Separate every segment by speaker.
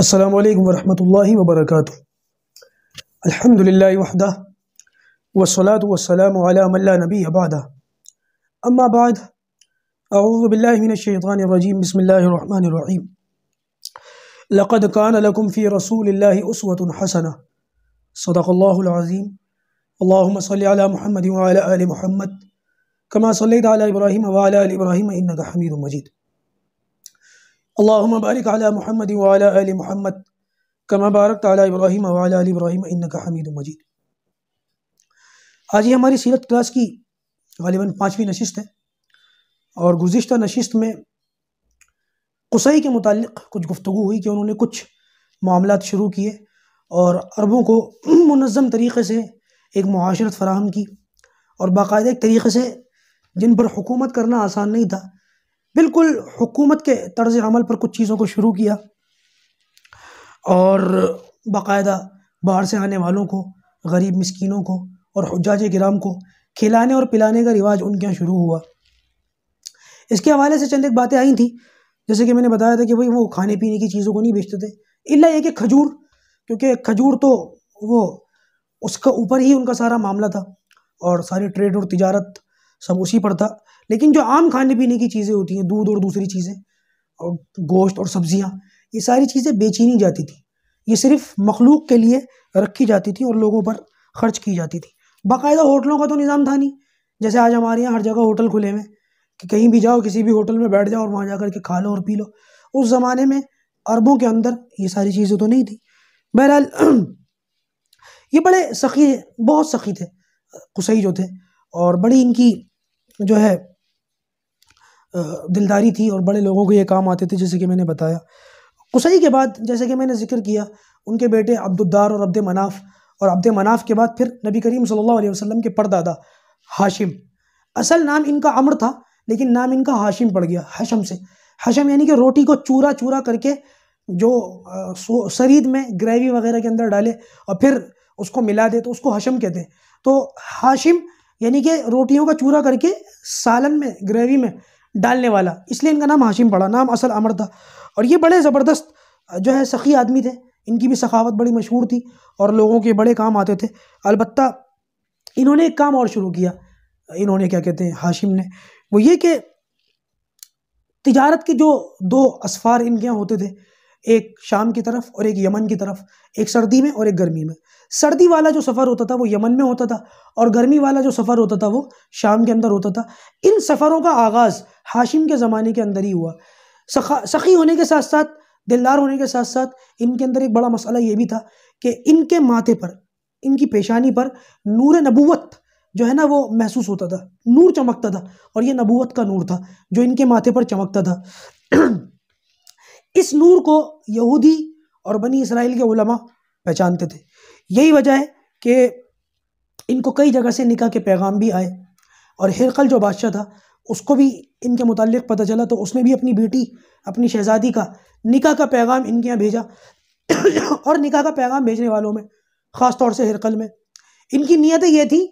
Speaker 1: السلام عليكم ورحمة الله وبركاته الحمد لله وحده والصلاة والسلام على من لا نبي بعده أما بعد أعوذ بالله من الشيطان الرجيم بسم الله الرحمن الرحيم لقد كان لكم في رسول الله أسوة حسنة صدق الله العظيم اللهم صل على محمد وعلى آل محمد كما صليت على إبراهيم وعلى آل إبراهيم إنك حميد مجيد اللهم بارك على महमद وعلى ال محمد كما باركت على ابراهيم وعلى ال ابراهيم انك حميد مجيد मजीद आज ये हमारी सीरत क्लास की गालिबा पाँचवीं नशस्त है और गुज्त नशस्त में कुसई के मुतक कुछ गुफ्तु हुई कि उन्होंने कुछ मामला शुरू किए और अरबों को मनज़म तरीक़े से एक माशरत फराहम की और बाकायदा एक तरीक़े से जिन पर हुकूमत करना आसान नहीं था बिल्कुल हुकूमत के तर्ज अमल पर कुछ चीज़ों को शुरू किया और बाकायदा बाहर से आने वालों को गरीब मस्किनों को और हजाज ग्राम को खिलाने और पिलाने का रिवाज उनके यहाँ शुरू हुआ इसके हवाले से चंद एक बातें आई थी जैसे कि मैंने बताया था कि भाई वो खाने पीने की चीज़ों को नहीं बेचते थे इला ये कि खजूर क्योंकि खजूर तो वो उसका ऊपर ही उनका सारा मामला था और सारी ट्रेड और तजारत समोसी पर था लेकिन जो आम खाने पीने की चीज़ें होती हैं दूध और दूसरी चीज़ें और गोश्त और सब्जियाँ ये सारी चीज़ें बेची नहीं जाती थी ये सिर्फ मखलूक के लिए रखी जाती थी और लोगों पर खर्च की जाती थी बाकायदा होटलों का तो निज़ाम था नहीं जैसे आज हमारे यहाँ हर जगह होटल खुले हुए कि कहीं भी जाओ किसी भी होटल में बैठ जाओ और वहाँ जा कर के खा लो और पी लो उस ज़माने में अरबों के अंदर ये सारी चीज़ें तो नहीं थी बहरहाल ये बड़े सखी बहुत सखी थे कुसई जो थे और बड़ी इनकी जो है दिलदारी थी और बड़े लोगों को ये काम आते थे जैसे कि मैंने बताया कुसई के बाद जैसे कि मैंने जिक्र किया उनके बेटे अब्दुद्दार और अब्द मनाफ और अब्द मनाफ के बाद फिर नबी करीम सल्लल्लाहु अलैहि वसल्लम के परदादा हाशिम असल नाम इनका अमर था लेकिन नाम इनका हाशिम पड़ गया हशम से हशम यानी कि रोटी को चूरा चूरा करके जो शरीद में ग्रेवी वगैरह के अंदर डाले और फिर उसको मिला दे तो उसको हशम कहते हैं तो हाशिम यानी कि रोटियों का चूरा करके सालन में ग्रेवी में डालने वाला इसलिए इनका नाम हाशिम पड़ा नाम असल अमर था और ये बड़े ज़बरदस्त जो है सखी आदमी थे इनकी भी सखावत बड़ी मशहूर थी और लोगों के बड़े काम आते थे अलबत् इन्होंने एक काम और शुरू किया इन्होंने क्या कहते हैं हाशिम ने वो ये कि तिजारत के जो दो असफ़ार इनके यहाँ होते थे एक शाम की तरफ और एक यमन की तरफ एक सर्दी में और एक गर्मी में सर्दी वाला जो सफ़र होता था वो यमन में होता था और गर्मी वाला जो सफ़र होता था वो शाम के अंदर होता था इन सफ़रों का आगाज़ हाशिम के ज़माने के अंदर ही हुआ सखा सखी होने के साथ साथ दिलदार होने के साथ साथ इनके अंदर एक बड़ा मसला ये भी था कि इनके माथे पर इनकी पेशानी पर नूर नबूत जो है ना वो महसूस होता था नूर चमकता था और ये नबूत का नूर था जो इनके माथे पर चमकता था इस नूर को यहूदी और बनी इसराइल के उलमा पहचानते थे यही वजह है कि इनको कई जगह से निकाह के पैगाम भी आए और हिरकल जो बादशाह था उसको भी इनके मतलब पता चला तो उसने भी अपनी बेटी अपनी शहज़ादी का निकाह का पैगाम इनके यहाँ भेजा और निकाह का पैगाम भेजने वालों में ख़ास तौर से हिरकल में इनकी नीयत ये थी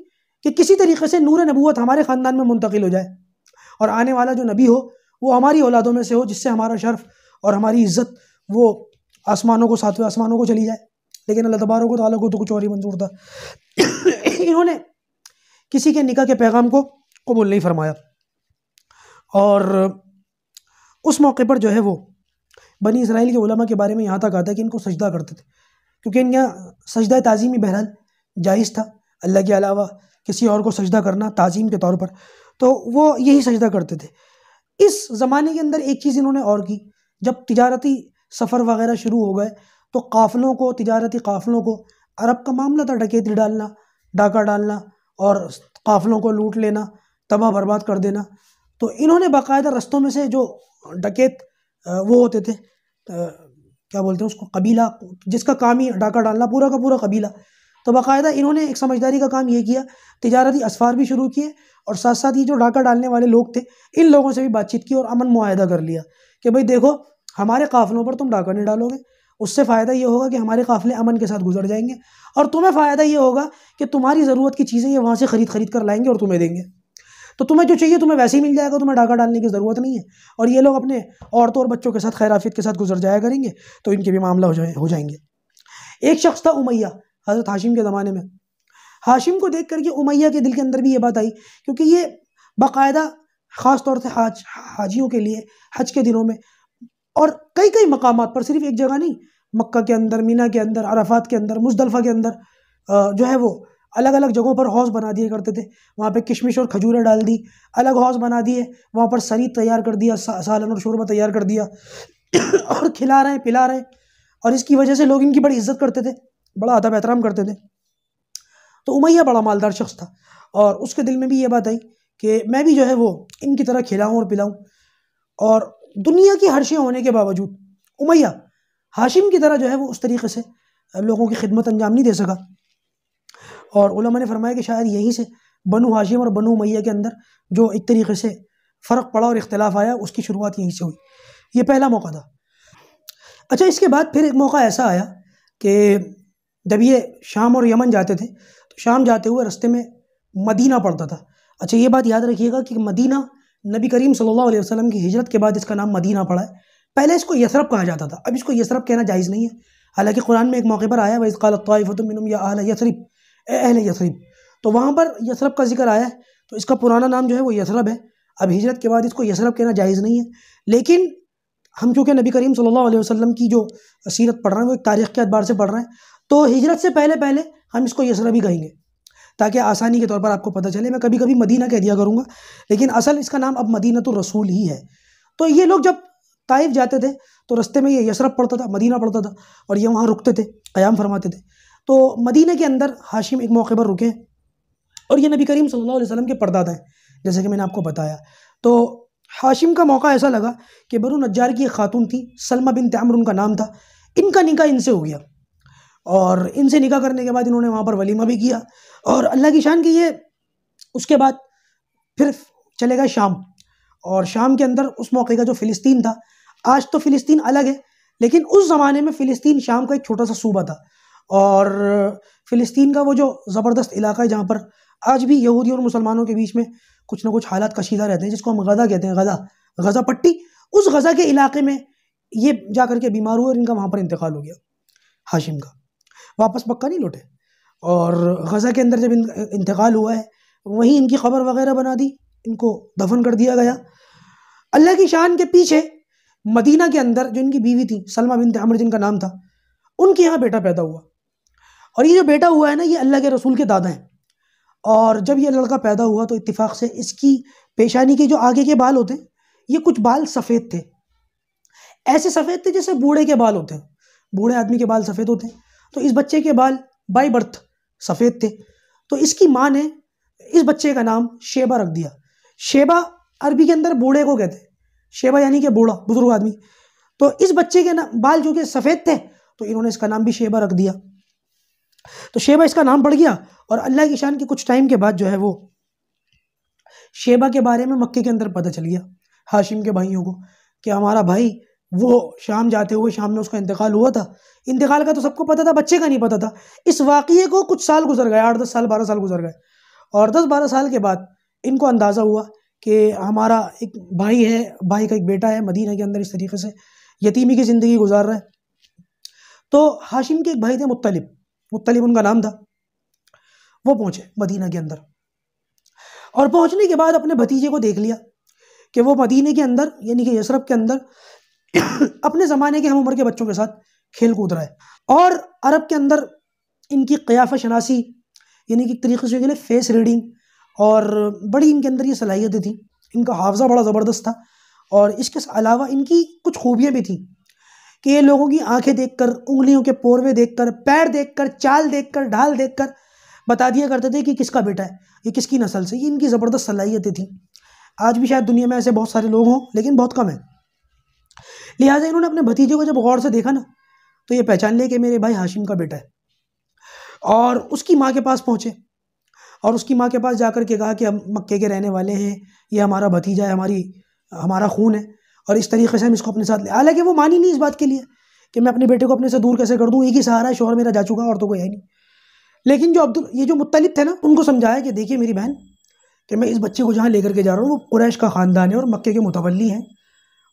Speaker 1: कि किसी तरीके से नूर नबूत हमारे ख़ानदान में मुंतकिल हो जाए और आने वाला जो नबी हो वो हमारी औलादों में से हो जिससे हमारा शर्फ और हमारी इज्जत वो आसमानों को सातवें आसमानों को चली जाए लेकिन अल्लाह तबारों को तालों को तो कुछ और ही मंजूर था इन्होंने किसी के निका के पैगाम को कबूल नहीं फरमाया और उस मौके पर जो है वो बनी इसराइल के उलमा के बारे में यहाँ तक आता है कि इनको सजदा करते थे क्योंकि इनका सजदा तज़ीमी बहरहाल जायज़ था अल्लाह के अलावा किसी और को सजदा करना तज़ीम के तौर पर तो वो यही सजदा करते थे इस ज़माने के अंदर एक चीज़ इन्होंने और की जब तजारती सफ़र वगैरह शुरू हो गए तो काफ़िलों को तजारती काफ़िलों को अरब का मामला था डकैती डालना डाका डालना और काफ़िलों को लूट लेना तबाह बर्बाद कर देना तो इन्होंने बाकायदा रस्तों में से जो डकैत वो होते थे क्या बोलते हैं उसको कबीला जिसका काम ही डाका डालना पूरा का पूरा कबीला तो बाकायदा इन्होंने एक समझदारी का काम ये किया तजारती असफार भी शुरू किए और साथ साथ ये जो डाका डालने वाले लोग थे इन लोगों से भी बातचीत की और अमन माहदा कर लिया कि भाई देखो हमारे काफ़िलों पर तुम डाका नहीं डालोगे उससे फ़ायदा ये होगा कि हमारे काफ़िले अमन के साथ गुजर जाएंगे और तुम्हें फ़ायदा ये होगा कि तुम्हारी ज़रूरत की चीज़ें ये वहाँ से ख़रीद खरीद कर लाएंगे और तुम्हें देंगे तो तुम्हें जो चाहिए तुम्हें वैसे ही मिल जाएगा तुम्हें डाका डालने की ज़रूरत नहीं है और ये लोग अपने औरतों और बच्चों के साथ खैराफियत के साथ गुजर जाया करेंगे तो इनके भी मामला हो जाए हो जाएंगे एक शख्स था उमैया हज़रत हाशिम के ज़माने में हाशिम को देख करके उमैया के दिल के अंदर भी ये बात आई क्योंकि ये बाकायदा ख़ास तौर से हाज हाजियों के लिए हज के दिनों में और कई कई मकाम पर सिर्फ एक जगह नहीं मक्का के अंदर मीना के अंदर अराफात के अंदर मुजदलफ़ा के अंदर जो है वो अलग अलग जगहों पर हौज़ बना दिए करते थे वहाँ पे किशमिश और खजूरें डाल दी अलग हौज़ बना दिए वहाँ पर सरीद तैयार कर दिया सालन और शोरबा तैयार कर दिया और खिला रहे हैं पिला रहे हैं और इसकी वजह से लोग इनकी बड़ी इज्जत करते थे बड़ा अदब एहतराम करते थे तो उमैया बड़ा मालदार शख्स था और उसके दिल में भी ये बात आई कि मैं भी जो है वो इनकी तरह खिलाऊँ और पिलाऊँ और दुनिया की हर्षें होने के बावजूद उमैया हाशिम की तरह जो है वो उस तरीके से लोगों की खिदमत अंजाम नहीं दे सका और उलमा ने फरमाया कि शायद यहीं से बनु हाशिम और बनु उमैया के अंदर जो एक तरीके से फ़र्क पड़ा और इख्तलाफ आया उसकी शुरुआत यहीं से हुई ये पहला मौका था अच्छा इसके बाद फिर एक मौका ऐसा आया कि जब ये शाम और यमन जाते थे तो शाम जाते हुए रस्ते में मदीना पड़ता था अच्छा ये बात याद रखिएगा कि मदीना नबी करीम सल्लल्लाहु अलैहि वसल्लम की हिजरत के बाद इसका नाम मदीना पड़ा है पहले इसको यसरफ कहा जाता था अब इसको यसरफ कहना जायज़ नहीं है हालांकि कुरान में एक मौके पर आया वैस कालफ़तमिन या अहल यसरफ अहल यसरफ तो वहाँ पर यसरफ का जिक्र आया तो इसका पुराना नाम जो है वो यसरफ है अब हिजरत के बाद इसको यसरफ कहना जायज़ नहीं है लेकिन हम चूँकि नबी करीम सल्लल्लाहु अलैहि वसल्लम की जो सीरत पढ़ रहे हैं वो एक तारीख़ के अतबार से पढ़ रहे हैं तो हिजरत से पहले पहले हम इसको यसरफ ही कहेंगे ताकि आसानी के तौर पर आपको पता चले मैं कभी कभी मदीना कह दिया करूँगा लेकिन असल इसका नाम अब मदीना तो रसूल ही है तो ये लोग जब ताइफ जाते थे तो रस्ते में ये यशरफ़ पड़ता था मदीना पड़ता था और ये वहाँ रुकते थे क़याम फरमाते थे तो मदीने के अंदर हाशिम एक मौके पर रुके और ये नबी करीम सल्लल्लाहु अलैहि वसल्लम के पर्दादा हैं जैसे कि मैंने आपको बताया तो हाशिम का मौका ऐसा लगा कि बरू नज्जार की एक खातून थी सलमा बिन तैमर उनका नाम था इनका निकाह इनसे हो गया और इनसे निकाह करने के बाद इन्होंने वहाँ पर वलीमा भी किया और अल्लाह की शान की ये उसके बाद फिर चलेगा शाम और शाम के अंदर उस मौके का जो फ़िलिस्तीन था आज तो फ़िलिस्तीन अलग है लेकिन उस ज़माने में फ़िलिस्तीन शाम का एक छोटा सा सूबा था और फ़िलिस्तीन का वो जो ज़बरदस्त इलाका है जहाँ पर आज भी यहूदी और मुसलमानों के बीच में कुछ ना कुछ हालात कशीदा रहते हैं जिसको हम गज़ा कहते हैं गज़ा गज़ा पट्टी उस गज़ा के इलाके में ये जा करके बीमार हुए और इनका वहाँ पर इंतकाल हो गया हाशिम का वापस पक्का नहीं लौटे और गज़ा के अंदर जब इन इंतकाल हुआ है वहीं इनकी ख़बर वगैरह बना दी इनको दफन कर दिया गया अल्लाह की शान के पीछे मदीना के अंदर जो इनकी बीवी थी सलमा बिन अमर जिनका नाम था उनके यहाँ बेटा पैदा हुआ और ये जो बेटा हुआ है ना ये अल्लाह के रसूल के दादा हैं और जब ये लड़का पैदा हुआ तो इतफ़ाक़ से इसकी पेशानी के जो आगे के बाल होते हैं ये कुछ बाल सफ़ेद थे ऐसे सफ़ेद थे जैसे बूढ़े के बाल होते हैं बूढ़े आदमी के बाल सफ़ेद होते हैं तो इस बच्चे के बाल बाई बर्थ सफ़ेद थे तो इसकी माँ ने इस बच्चे का नाम शेबा रख दिया शेबा अरबी के अंदर बूढ़े को कहते हैं शेबा यानी कि बूढ़ा बुजुर्ग आदमी तो इस बच्चे के नाम बाल जो कि सफ़ेद थे तो इन्होंने इसका नाम भी शेबा रख दिया तो शेबा इसका नाम पड़ गया और अल्लाह की शान के कुछ टाइम के बाद जो है वो शेबा के बारे में मक्के के अंदर पता चल गया हाशिम के भाइयों को कि हमारा भाई वो शाम जाते हुए शाम में उसका इंतकाल हुआ था इंतकाल का तो सबको पता था बच्चे का नहीं पता था इस वाक़े को कुछ साल गुजर गए आठ दस साल बारह साल गुजर गए और दस बारह साल के बाद इनको अंदाज़ा हुआ कि हमारा एक भाई है भाई का एक बेटा है मदीना के अंदर इस तरीके से यतीमी की ज़िंदगी गुजार रहा है तो हाशिम के एक भाई थे मुतलिब मुतलिब उनका नाम था वो पहुँचे मदीना के अंदर और पहुँचने के बाद अपने भतीजे को देख लिया कि वो मदीने के अंदर यानी कि यशरफ के अंदर अपने ज़माने के हम उम्र के बच्चों के साथ खेल कूद रहा है और अरब के अंदर इनकी क़याफ शनासी यानी कि तरीके से फेस रीडिंग और बड़ी इनके अंदर ये सलाहियतें थी इनका हाफजा बड़ा ज़बरदस्त था और इसके अलावा इनकी कुछ खूबियाँ भी थी कि ये लोगों की आंखें देखकर उंगलियों के पोरवे देखकर पैर देखकर चाल देखकर ढाल देखकर बता दिया करते थे कि किसका बेटा है ये किसकी नस्ल से ये इनकी ज़बरदस्त सलाहियतें थी आज भी शायद दुनिया में ऐसे बहुत सारे लोग हों लेकिन बहुत कम है लिहाजा इन्होंने अपने भतीजे को जब गौर से देखा ना तो ये पहचान लिया कि मेरे भाई हाशिम का बेटा है और उसकी माँ के पास पहुँचे और उसकी माँ के पास जाकर के कहा कि हम मक्के के रहने वाले हैं ये हमारा भतीजा है हमारी हमारा खून है और इस तरीके से हम इसको अपने साथ ले हालांकि वो मानी नहीं इस बात के लिए कि मैं अपने बेटे को अपने से दूर कैसे कर दूँ एक ही सहारा शोहर मेरा जा चुका और तो कोई है नहीं लेकिन जो अब्दुल ये जो मुतलिब थे ना उनको समझाया कि देखिए मेरी बहन कि मैं इस बच्चे को जहाँ लेकर के जा रहा हूँ वो कुरैश का ख़ानदान है और मक्के के मुतवली हैं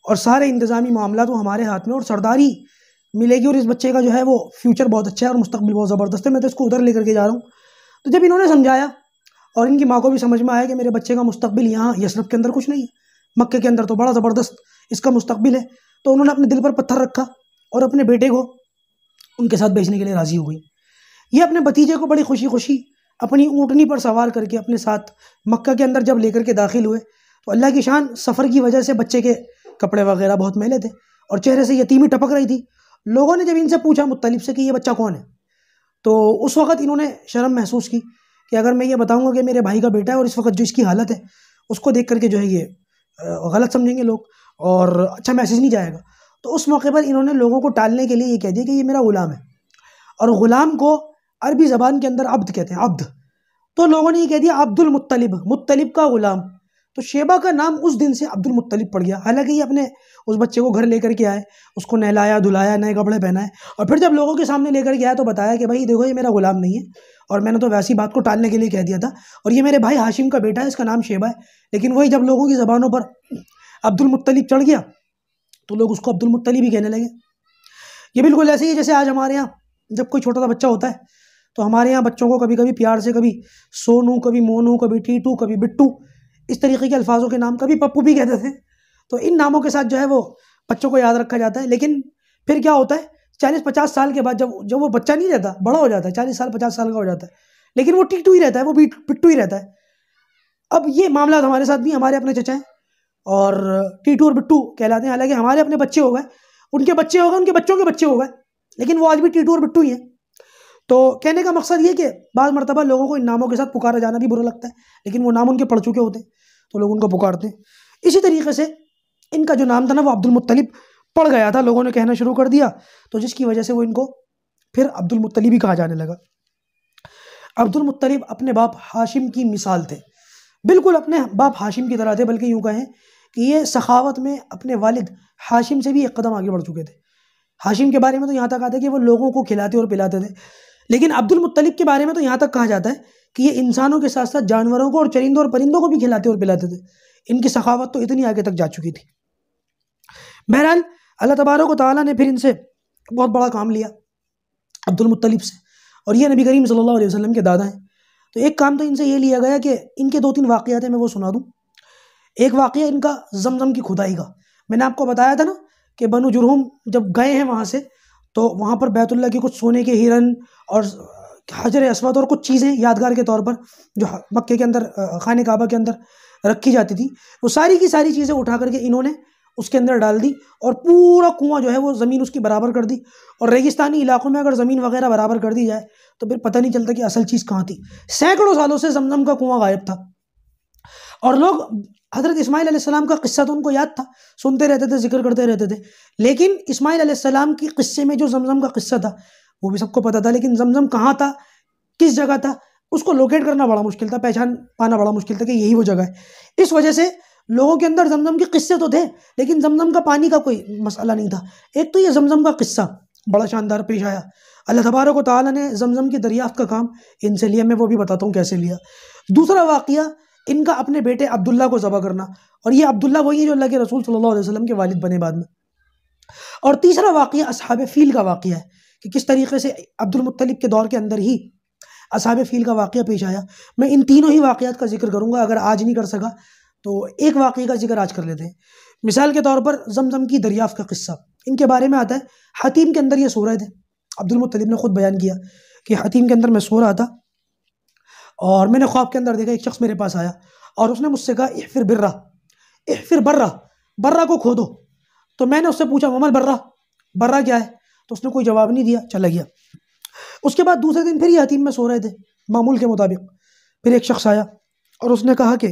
Speaker 1: और सारे इंतज़ामी मामला तो हमारे हाथ में और सरदारी मिलेगी और इस बच्चे का जो है वो फ्यूचर बहुत अच्छा है और मुस्तबिल बहुत ज़बरदस्त है मैं तो इसको उधर लेकर के जा रहा हूँ तो जब इन्होंने समझाया और इनकी माँ को भी समझ में आया कि मेरे बच्चे का मुस्तबिल यहाँ यशरफ के अंदर कुछ नहीं है मक्के के अंदर तो बड़ा ज़बरदस्त इसका मुस्तबिल है तो उन्होंने अपने दिल पर पत्थर रखा और अपने बेटे को उनके साथ बेचने के लिए राज़ी हो गई ये अपने भतीजे को बड़ी खुशी खुशी अपनी ऊँटनी पर सवार करके अपने साथ मक्का के अंदर जब लेकर के दाखिल हुए तो अल्लाह की शान सफ़र की वजह से बच्चे के कपड़े वगैरह बहुत मेले थे और चेहरे से यतीमी टपक रही थी लोगों ने जब इनसे पूछा मुतलिब से कि ये बच्चा कौन है तो उस वक्त इन्होंने शर्म महसूस की कि अगर मैं ये बताऊंगा कि मेरे भाई का बेटा है और इस वक्त जो इसकी हालत है उसको देख करके जो है ये गलत समझेंगे लोग और अच्छा मैसेज नहीं जाएगा तो उस मौके पर इन्होंने लोगों को टालने के लिए ये कह दिया कि ये मेरा ग़ुलाम है और ग़ुलाम को अरबी ज़बान के अंदर अब्द कहते हैं अब्द तो लोगों ने ये कह दिया अब्दुल मुत्तलिब मुत्तलिब का ग़ुलाम तो शेबा का नाम उस दिन से अब्दुल मुत्तलिब पड़ गया हालांकि ये अपने उस बच्चे को घर लेकर के आए उसको नहलाया धुलाया नए कपड़े पहनाए और फिर जब लोगों के सामने लेकर के आया तो बताया कि भाई देखो ये मेरा गुलाम नहीं है और मैंने तो वैसी बात को टालने के लिए कह दिया था और ये मेरे भाई हाशिम का बेटा है इसका नाम शेबा है लेकिन वही जब लोगों की ज़बानों पर अब्दुल मुत्तलिब चढ़ गया तो लोग उसको अब्दुल मुत्तलिब ही कहने लगे ये बिल्कुल ऐसे ही जैसे आज हमारे यहाँ जब कोई छोटा सा बच्चा होता है तो हमारे यहाँ बच्चों को कभी कभी प्यार से कभी सोनू कभी मोनू कभी टीटू कभी बिट्टू इस तरीके के अल्फाजों के नाम कभी पप्पू भी कहते थे तो इन नामों के साथ जो है वो बच्चों को याद रखा जाता है लेकिन फिर क्या होता है चालीस पचास साल के बाद जब जब वो बच्चा नहीं रहता बड़ा हो जाता है चालीस साल पचास साल का हो जाता है लेकिन वो टिकटू ही रहता है वो बीट पिट्टू ही रहता है अब ये मामला तो हमारे साथ भी हमारे अपने चचा हैं और टीटू और बिट्टू कहलाते हैं हालांकि हमारे अपने बच्चे हो गए उनके बच्चे हो गए उनके बच्चों के बच्चे हो गए लेकिन वो आज भी टीटू और बिट्टू ही हैं तो कहने का मकसद ये कि बाद मरतबा लोगों को इन नामों के साथ पुकारा जाना भी बुरा लगता है लेकिन वो नाम उनके पढ़ चुके होते हैं तो लोग उनको पुकारते हैं इसी तरीके से इनका जो नाम था ना वो अब्दुलमतलिब पड़ गया था लोगों ने कहना शुरू कर दिया तो जिसकी वजह से वो इनको फिर अब्दुलमतलिब ही कहा जाने लगा अब्दुलमतलिब अपने बाप हाशिम की मिसाल थे बिल्कुल अपने बाप हाशिम की तरह थे बल्कि यूँ कहें कि ये सखावत में अपने वालिद हाशिम से भी एक कदम आगे बढ़ चुके थे हाशिम के बारे में तो यहाँ तक आते कि वो लोगों को खिलाते और पिलाते थे लेकिन अब्दुल मुत्तलिब के बारे में तो यहाँ तक कहा जाता है कि ये इंसानों के साथ साथ जानवरों को और चरिंदों और परिंदों को भी खिलाते और पिलाते थे इनकी सखावत तो इतनी आगे तक जा चुकी थी बहरहाल अल्लाह तबारक ताली ने फिर इनसे बहुत बड़ा काम लिया अब्दुल मुतलिब से और ये नबी करीम सल्लल्लाहु अलैहि वसल्लम के दादा हैं तो एक काम तो इनसे ये लिया गया कि इनके दो तीन वाक़ हैं मैं वो सुना दूँ एक वाक़ इनका जमजम की खुदाई का मैंने आपको बताया था ना कि बनु जुरहम जब गए हैं वहाँ से तो वहाँ पर बैतुल्ला के कुछ सोने के हिरन और हजर असवद और कुछ चीज़ें यादगार के तौर पर जो मक्के के अंदर खान काबा के अंदर रखी जाती थी वो सारी की सारी चीज़ें उठा करके इन्होंने उसके अंदर डाल दी और पूरा कुआं जो है वो ज़मीन उसकी बराबर कर दी और रेगिस्तानी इलाकों में अगर ज़मीन वगैरह बराबर कर दी जाए तो फिर पता नहीं चलता कि असल चीज़ कहाँ थी सैकड़ों सालों से जमजम का कुआं गायब था और लोग हज़रत इस्माईल सलाम का किस्सा तो उनको याद था सुनते रहते थे जिक्र करते रहते थे लेकिन इसमाइल सलाम के किस्से में जो जमजम का किस्सा था वो भी सबको पता था लेकिन जमजम कहाँ था किस जगह था उसको लोकेट करना बड़ा मुश्किल था पहचान पाना बड़ा मुश्किल था कि यही वो जगह है इस वजह से लोगों के अंदर जमजम के किस्से तो थे लेकिन जमजम का पानी का कोई मसला नहीं था एक तो ये जमजम का किस्सा बड़ा शानदार पेश आया अल्लाह तबारक ताली ने जमजम की दरियाफ्त का काम इनसे लिया मैं वो भी बताता हूँ कैसे लिया दूसरा वाक़ इनका अपने बेटे अब्दुल्ला को ज़बह करना और ये अब्दुल्ला वही है जो अल्लाह के रसूल सल्लल्लाहु अलैहि वसल्लम के वालिद बने बाद में और तीसरा वाक़ असहाब फ़ील का वाक़ है कि किस तरीके से अब्दुलमतलब के दौर के अंदर ही असहाब फ़ील का वाक़ पेश आया मैं इन तीनों ही वाक़ात का जिक्र करूँगा अगर आज नहीं कर सका तो एक वाक़े का जिक्र आज कर लेते हैं मिसाल के तौर पर जमजम की दरियाफ़ का किस्सा इनके बारे में आता है हतीम के अंदर ये सो रहे थे अब्दुलमतलब ने ख़ुद बयान किया कि हतीम के अंदर मैं सो रहा था और मैंने ख्वाब के अंदर देखा एक शख्स मेरे पास आया और उसने मुझसे कहा फिर बिर्रा एह फिर बर्रा बर्रा को खो दो तो मैंने उससे पूछा ममल बर्रा बर्रा क्या है तो उसने कोई जवाब नहीं दिया चला गया उसके बाद दूसरे दिन फिर ये हतीम में सो रहे थे मामूल के मुताबिक फिर एक शख्स आया और उसने कहा कि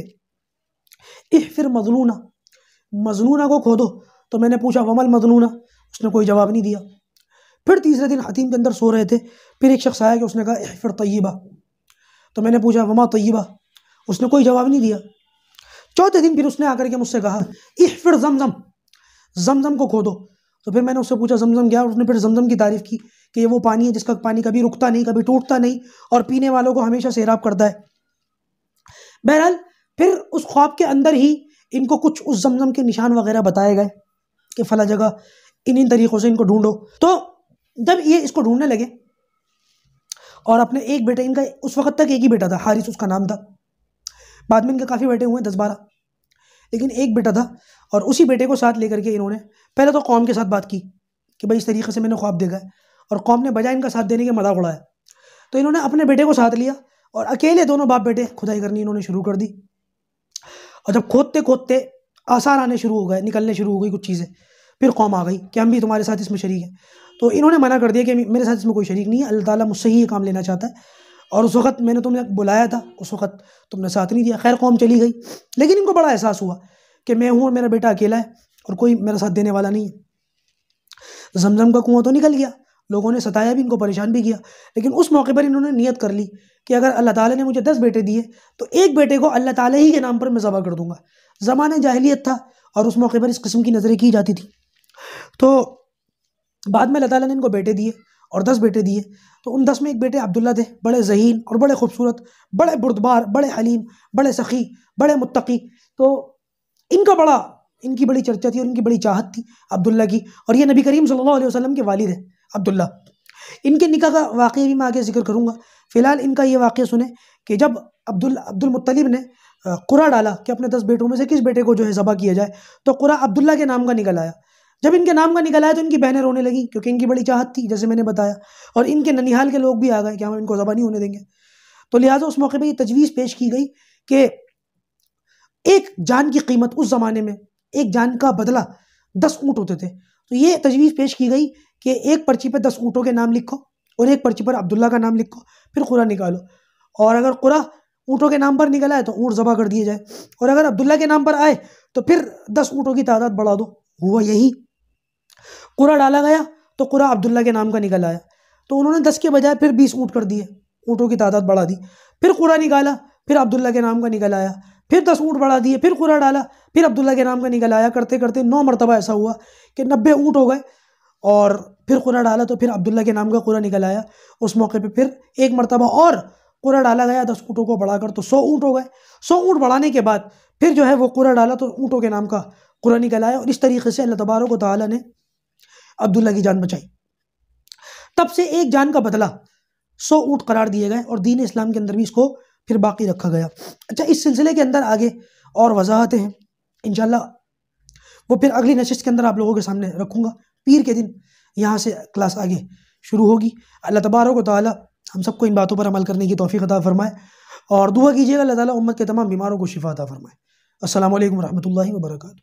Speaker 1: एह फिर मजलूना मजलूना को खो दो तो मैंने पूछा वमल मजलूना उसने कोई जवाब नहीं दिया फिर तीसरे दिन हतीम के अंदर सो रहे थे फिर एक शख्स आया कि उसने कहा एह फिर तय्यबा तो मैंने पूछा वमा तय्यबा उसने कोई जवाब नहीं दिया चौथे दिन फिर उसने आकर के मुझसे कहा इह फिर जमजम जमजम को खोदो तो फिर मैंने उससे पूछा जमजम क्या उसने फिर जमजम की तारीफ़ की कि ये वो पानी है जिसका पानी कभी रुकता नहीं कभी टूटता नहीं और पीने वालों को हमेशा सैराब करता है बहरहाल फिर उस ख्वाब के अंदर ही इनको कुछ उस जमजम के निशान वगैरह बताए गए कि फला जगह इन इन तरीक़ों से इनको ढूंढो तो जब ये इसको ढूंढने लगे और अपने एक बेटे इनका उस वक्त तक एक ही बेटा था हारिस उसका नाम था बाद में इनके काफ़ी बेटे हुए दस बारह लेकिन एक बेटा था और उसी बेटे को साथ लेकर के इन्होंने पहले तो कौम के साथ बात की कि भाई इस तरीके से मैंने ख्वाब देखा है और कौम ने बजाय इनका साथ देने के मजाक उड़ाया तो इन्होंने अपने बेटे को साथ लिया और अकेले दोनों बाप बेटे खुदाई करनी इन्होंने शुरू कर दी और जब खोदते खोदते आसार आने शुरू हो गए निकलने शुरू हो गई कुछ चीज़ें फिर कौम आ गई कि हम भी तुम्हारे साथ इसमें शरीक हैं तो इन्होंने मना कर दिया कि मेरे साथ इसमें कोई शरीक नहीं है अल्लाह ताला मुझसे ही ये काम लेना चाहता है और उस वक्त मैंने तुमने तो बुलाया था उस वक्त तुमने साथ नहीं दिया खैर कौम चली गई लेकिन इनको बड़ा एहसास हुआ कि मैं हूँ और मेरा बेटा अकेला है और कोई मेरा साथ देने वाला नहीं है जमजम का कुआँ तो निकल गया लोगों ने सताया भी इनको परेशान भी किया लेकिन उस मौके पर इन्होंने नियत कर ली कि अगर अल्लाह ताला ने मुझे दस बेटे दिए तो एक बेटे को अल्लाह ताला ही के नाम पर मैं ज़बा कर दूंगा ज़माने जाहलीत था और उस मौके पर इस किस्म की नज़रें की जाती थी तो बाद में अल्लाह ताला ने इनको बेटे दिए और दस बेटे दिए तो उन दस में एक बेटे अब्दुल्ला थे बड़े जहीन और बड़े खूबसूरत बड़े बुरदबार बड़े हलीम बड़े सखी बड़े मुतकी तो इनका बड़ा इनकी बड़ी चर्चा थी और इनकी बड़ी चाहत थी अब्दुल्ला की और ये नबी करीम सल्लल्लाहु अलैहि वसल्लम के वालिद हैं अब्दुल्ला इनके निका का वाक़ भी मैं आगे जिक्र करूँगा फ़िलहाल इनका ये वाक़ सुने कि जब अब्दुल अब्दुलमतलब ने कुरा डाला कि अपने दस बेटों में से किस बेटे को जो है ज़बह किया जाए तो कुरा अब्दुल्ला के नाम का निकल आया जब इनके नाम का निकल आया तो इनकी बहनें रोने लगी क्योंकि इनकी बड़ी चाहत थी जैसे मैंने बताया और इनके ननिहाल के लोग भी आ गए कि हम इनको ज़बा नहीं होने देंगे तो लिहाजा उस मौके पर ये तजवीज़ पेश की गई कि एक जान की कीमत उस ज़माने में एक जान का बदला दस ऊँट होते थे तो ये तजवीज़ पेश की गई कि एक पर्ची पर दस ऊँटों के नाम लिखो और एक पर्ची पर अब्दुल्ला का नाम लिखो फिर कुरा निकालो और अगर कुरा ऊँटों के नाम पर निकल आए तो ऊँट ज़बा कर दिए जाए और अगर अब्दुल्ला के नाम पर आए तो फिर दस ऊँटों की तादाद बढ़ा दो हुआ यही कुरा डाला गया तो कुरा अब्दुल्ला के नाम का निकल आया तो उन्होंने दस के बजाय फिर बीस ऊँट कर दिए ऊँटों की तादाद बढ़ा दी फिर कुरा निकाला फिर अब्दुल्ला के नाम का निकल आया फिर दस ऊँट बढ़ा दिए फिर कुरा डाला फिर अब्दुल्ला के नाम का निकल आया करते करते नौ मरतबा ऐसा हुआ कि नब्बे ऊँट हो गए और फिर कुरा डाला तो फिर अब्दुल्ला के नाम का कुरा निकल आया उस मौके पर फिर एक मरतबा और कुरा डाला गया दस ऊँटों को बढ़ाकर तो सौ ऊँट हो गए सौ ऊँट बढ़ाने के बाद फिर जो है वो कुरा डाला तो ऊँटों के नाम का कुरा निकल आया और इस तरीके से अल्लाह तबारक ताली ने अब्दुल्ला की जान बचाई तब से एक जान का बदला सौ ऊँट करार दिए गए और दीन इस्लाम के अंदर भी इसको फिर बाकी रखा गया अच्छा इस सिलसिले के अंदर आगे और वजाहतें हैं इन वो फिर अगली नशस्त के अंदर आप लोगों के सामने रखूँगा पीर के दिन यहाँ से क्लास आगे शुरू होगी अल्लाह तबारों को ताली हम सबको इन बातों पर अमल करने की तोफ़ी अदा फरमाए और दुआ कीजिएगा अल्लाह ताली उम्मत के तमाम बीमारों को शिफा अदा फरमाए असल वरहमल वर्का